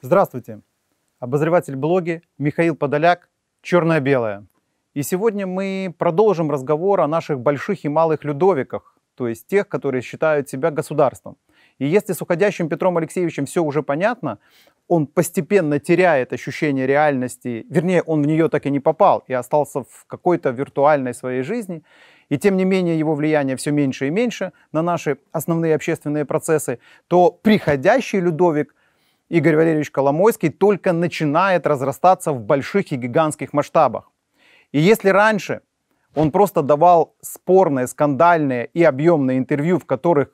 Здравствуйте! Обозреватель блоги Михаил Подоляк «Черное-белое». И сегодня мы продолжим разговор о наших больших и малых людовиках, то есть тех, которые считают себя государством. И если с уходящим Петром Алексеевичем все уже понятно, он постепенно теряет ощущение реальности, вернее, он в нее так и не попал и остался в какой-то виртуальной своей жизни, и тем не менее его влияние все меньше и меньше на наши основные общественные процессы, то приходящий Людовик Игорь Валерьевич Коломойский только начинает разрастаться в больших и гигантских масштабах. И если раньше он просто давал спорные, скандальные и объемные интервью, в которых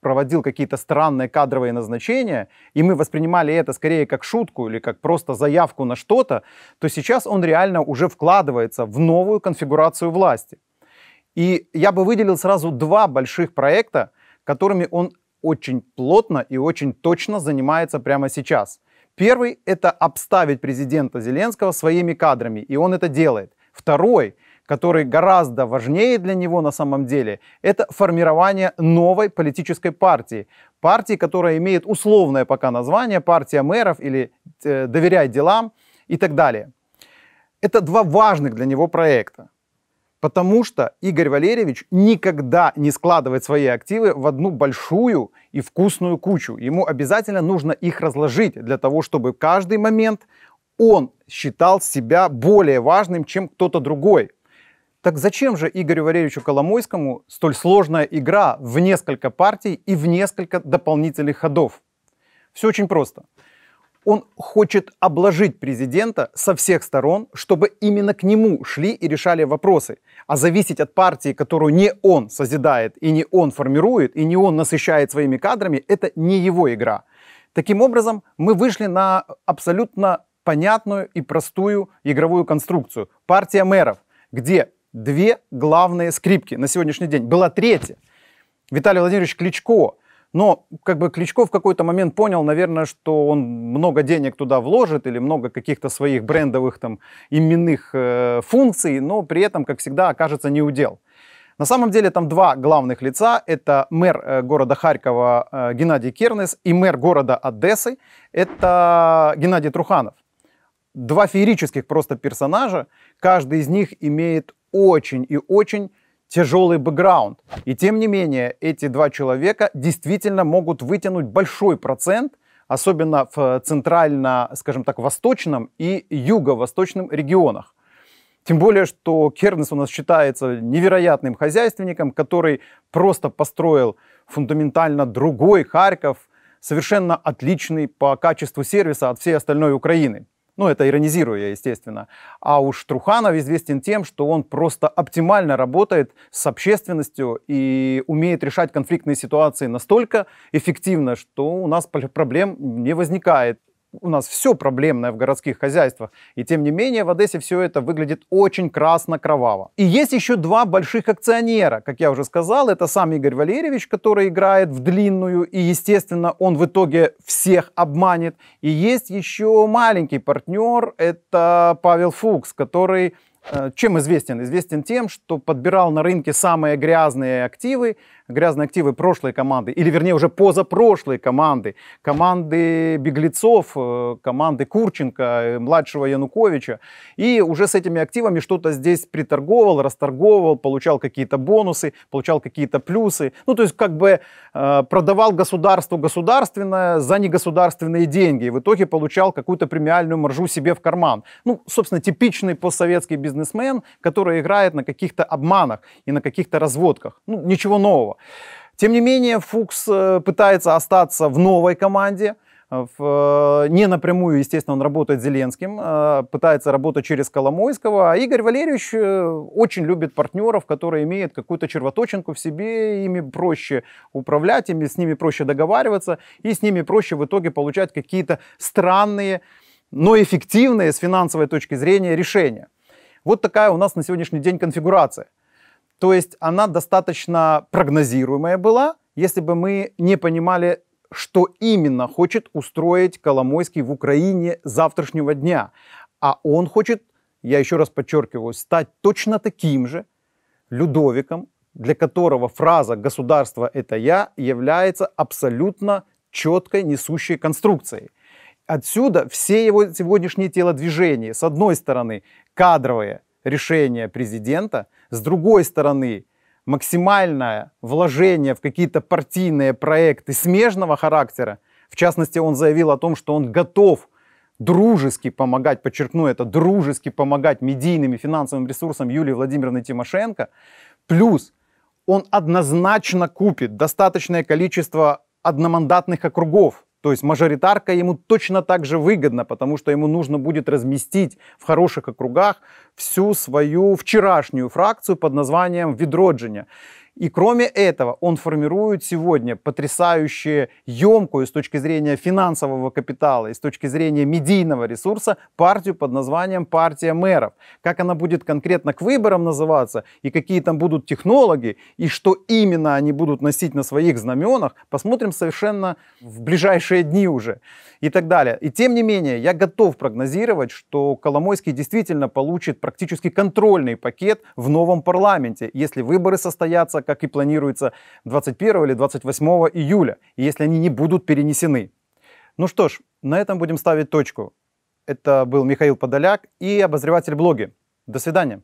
проводил какие-то странные кадровые назначения, и мы воспринимали это скорее как шутку или как просто заявку на что-то, то сейчас он реально уже вкладывается в новую конфигурацию власти. И я бы выделил сразу два больших проекта, которыми он очень плотно и очень точно занимается прямо сейчас. Первый – это обставить президента Зеленского своими кадрами, и он это делает. Второй который гораздо важнее для него на самом деле, это формирование новой политической партии. Партии, которая имеет условное пока название, партия мэров или э, доверяй делам и так далее. Это два важных для него проекта. Потому что Игорь Валерьевич никогда не складывает свои активы в одну большую и вкусную кучу. Ему обязательно нужно их разложить для того, чтобы каждый момент он считал себя более важным, чем кто-то другой. Так зачем же Игорю Валерьевичу Коломойскому столь сложная игра в несколько партий и в несколько дополнительных ходов? Все очень просто он хочет обложить президента со всех сторон, чтобы именно к нему шли и решали вопросы. А зависеть от партии, которую не он созидает, и не он формирует, и не он насыщает своими кадрами, это не его игра. Таким образом, мы вышли на абсолютно понятную и простую игровую конструкцию. Партия мэров, где две главные скрипки на сегодняшний день. Была третья. Виталий Владимирович Кличко – но как бы Кличко в какой-то момент понял, наверное, что он много денег туда вложит или много каких-то своих брендовых там именных э, функций, но при этом, как всегда, окажется не удел. На самом деле там два главных лица. Это мэр э, города Харькова э, Геннадий Кернес и мэр города Одессы. Это Геннадий Труханов. Два феерических просто персонажа. Каждый из них имеет очень и очень тяжелый бэкграунд. И тем не менее, эти два человека действительно могут вытянуть большой процент, особенно в э, центрально, скажем так, восточном и юго-восточном регионах. Тем более, что Кернес у нас считается невероятным хозяйственником, который просто построил фундаментально другой Харьков, совершенно отличный по качеству сервиса от всей остальной Украины. Ну, это иронизирую я, естественно. А уж Труханов известен тем, что он просто оптимально работает с общественностью и умеет решать конфликтные ситуации настолько эффективно, что у нас проблем не возникает у нас все проблемное в городских хозяйствах. И тем не менее в Одессе все это выглядит очень красно-кроваво. И есть еще два больших акционера. Как я уже сказал, это сам Игорь Валерьевич, который играет в длинную. И, естественно, он в итоге всех обманет. И есть еще маленький партнер, это Павел Фукс, который Э, чем известен? Известен тем, что подбирал на рынке самые грязные активы, грязные активы прошлой команды, или вернее уже позапрошлой команды, команды беглецов, э, команды Курченко, э, младшего Януковича, и уже с этими активами что-то здесь приторговал, расторговал, получал какие-то бонусы, получал какие-то плюсы, ну то есть как бы продавал государству государственное за негосударственные деньги, и в итоге получал какую-то премиальную маржу себе в карман. Ну, собственно, типичный постсоветский бизнес бизнесмен, который играет на каких-то обманах и на каких-то разводках. Ну, ничего нового. Тем не менее, Фукс э, пытается остаться в новой команде, э, в, э, не напрямую, естественно, он работает с Зеленским, пытается работать через Коломойского. А Игорь Валерьевич очень любит партнеров, которые имеют какую-то червоточинку в себе, ими проще управлять, ими, с ними проще договариваться, и с ними проще в итоге получать какие-то странные, но эффективные с финансовой точки зрения решения. Вот такая у нас на сегодняшний день конфигурация. То есть она достаточно прогнозируемая была, если бы мы не понимали, что именно хочет устроить Коломойский в Украине завтрашнего дня. А он хочет, я еще раз подчеркиваю, стать точно таким же Людовиком, для которого фраза «государство – это я» является абсолютно четкой несущей конструкцией. Отсюда все его сегодняшние телодвижения. С одной стороны, кадровые решения президента, с другой стороны, максимальное вложение в какие-то партийные проекты смежного характера. В частности, он заявил о том, что он готов дружески помогать, подчеркну это, дружески помогать медийным и финансовым ресурсам Юлии Владимировны Тимошенко. Плюс он однозначно купит достаточное количество одномандатных округов то есть мажоритарка ему точно так же выгодна, потому что ему нужно будет разместить в хороших округах всю свою вчерашнюю фракцию под названием «Ведроджиня». И кроме этого, он формирует сегодня потрясающую емкую с точки зрения финансового капитала и с точки зрения медийного ресурса партию под названием «Партия мэров». Как она будет конкретно к выборам называться, и какие там будут технологии, и что именно они будут носить на своих знаменах, посмотрим совершенно в ближайшие дни уже и так далее. И тем не менее, я готов прогнозировать, что Коломойский действительно получит практически контрольный пакет в новом парламенте, если выборы состоятся как и планируется, 21 или 28 июля, если они не будут перенесены. Ну что ж, на этом будем ставить точку. Это был Михаил Подоляк и обозреватель блоги. До свидания.